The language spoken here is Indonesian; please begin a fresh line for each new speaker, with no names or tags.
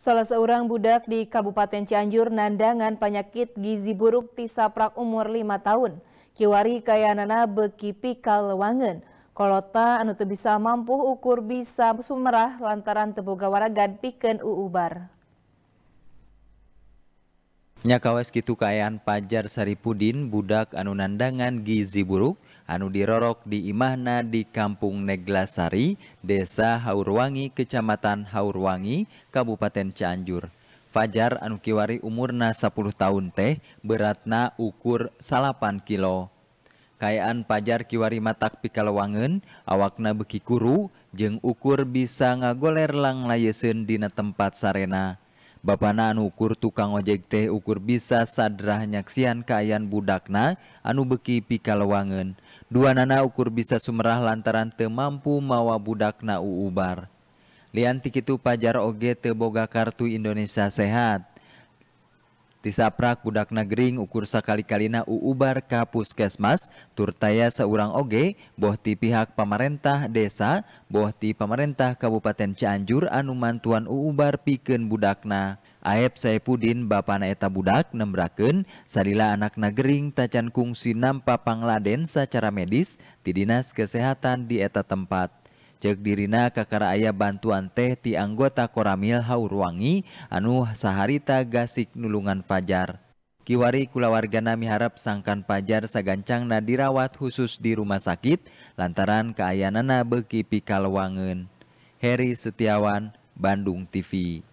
Salah seorang budak di Kabupaten Cianjur nandangan penyakit gizi buruk tisaprak umur 5 tahun. Kiwari kayanana pikal kalewangen. Kolota anu tuh bisa mampu ukur bisa sumerah lantaran teboga waragan piken uubar.
Nyakawes kitu kayaan Pajar Saripudin budak anu nandangan gizi buruk dirrorok di Imahna di Kampung Neglaari, Desa Haurwangi Kecamatan Haurwangi, Kabupaten Canjur. Fajar Anu Kiwari umurna 10 tahun teh beratna ukur salapan kilo. Kaayaan Pajar Kiwari Matak Pikawangen, awakna beki kuru jeng ukur bisa ngagoler lang layesin dina tempat Sarena. Ba anu ukur tukang ojek teh ukur bisa sadrah nyaksian kayan budakna anu beki Pikawangen. Dua nana ukur bisa sumerah lantaran te mampu mawa budakna uubar. Lian itu pajar oge te kartu Indonesia sehat. Tisaprak budak Negering ukur sakali-kalina uubar ka puskesmas, turtaya seorang oge, boh ti pihak pemerintah desa, boh ti pemerintah Kabupaten Cianjur anu mantuan uubar piken budakna. Aep Saipudin bapana eta budak nembrakeun salila anak negering tacan kungsi nampa pangladen secara medis di Dinas Kesehatan di eta tempat cek dirina kakara ayah bantuan teh ti anggota koramil Haurwangi anu saharita gasik nulungan pajar. Kiwari kulawargana miharap sangkan Pajar sagancang na dirawat khusus di rumah sakit lantaran keayanana beki wangen. Heri Setiawan, Bandung TV.